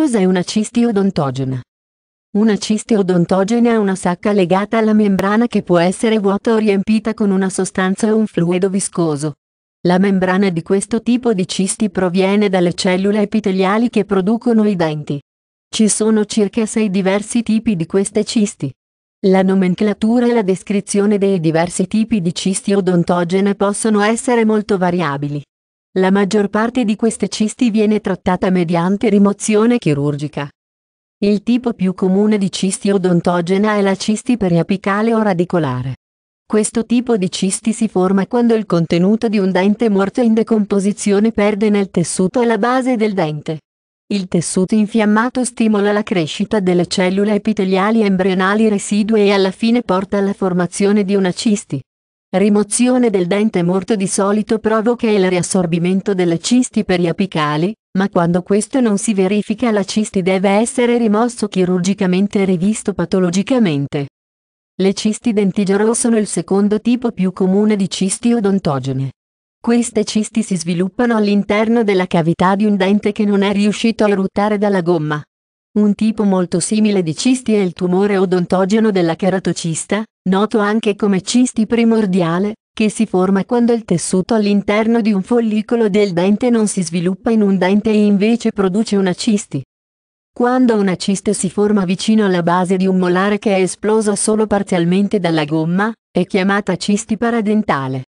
Cos'è una cisti odontogena? Una cisti odontogena è una sacca legata alla membrana che può essere vuota o riempita con una sostanza o un fluido viscoso. La membrana di questo tipo di cisti proviene dalle cellule epiteliali che producono i denti. Ci sono circa sei diversi tipi di queste cisti. La nomenclatura e la descrizione dei diversi tipi di cisti odontogene possono essere molto variabili. La maggior parte di queste cisti viene trattata mediante rimozione chirurgica. Il tipo più comune di cisti odontogena è la cisti periapicale o radicolare. Questo tipo di cisti si forma quando il contenuto di un dente morto in decomposizione perde nel tessuto alla base del dente. Il tessuto infiammato stimola la crescita delle cellule epiteliali embrionali residue e alla fine porta alla formazione di una cisti. Rimozione del dente morto di solito provoca il riassorbimento delle cisti periapicali, ma quando questo non si verifica la cisti deve essere rimosso chirurgicamente e rivisto patologicamente. Le cisti dentigero sono il secondo tipo più comune di cisti odontogene. Queste cisti si sviluppano all'interno della cavità di un dente che non è riuscito a eruttare dalla gomma. Un tipo molto simile di cisti è il tumore odontogeno della keratocista, noto anche come cisti primordiale, che si forma quando il tessuto all'interno di un follicolo del dente non si sviluppa in un dente e invece produce una cisti. Quando una ciste si forma vicino alla base di un molare che è esploso solo parzialmente dalla gomma, è chiamata cisti paradentale.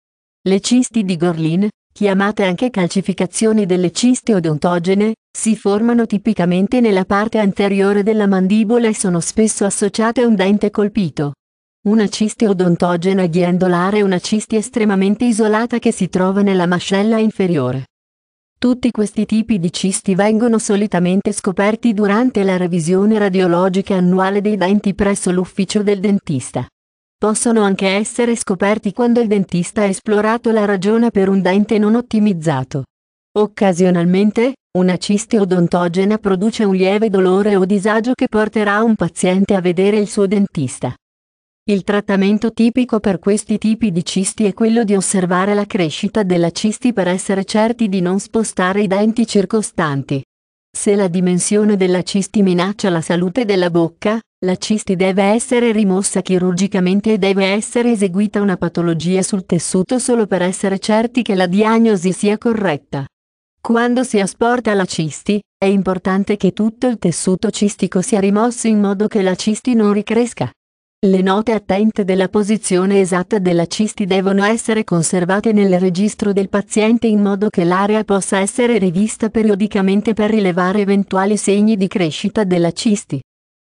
Le cisti di Gorlin, chiamate anche calcificazioni delle ciste odontogene, si formano tipicamente nella parte anteriore della mandibola e sono spesso associate a un dente colpito. Una cisti odontogena ghiandolare è una cisti estremamente isolata che si trova nella mascella inferiore. Tutti questi tipi di cisti vengono solitamente scoperti durante la revisione radiologica annuale dei denti presso l'ufficio del dentista. Possono anche essere scoperti quando il dentista ha esplorato la ragione per un dente non ottimizzato. Occasionalmente, una cisti odontogena produce un lieve dolore o disagio che porterà un paziente a vedere il suo dentista. Il trattamento tipico per questi tipi di cisti è quello di osservare la crescita della cisti per essere certi di non spostare i denti circostanti. Se la dimensione della cisti minaccia la salute della bocca, la cisti deve essere rimossa chirurgicamente e deve essere eseguita una patologia sul tessuto solo per essere certi che la diagnosi sia corretta. Quando si asporta la cisti, è importante che tutto il tessuto cistico sia rimosso in modo che la cisti non ricresca. Le note attente della posizione esatta della cisti devono essere conservate nel registro del paziente in modo che l'area possa essere rivista periodicamente per rilevare eventuali segni di crescita della cisti.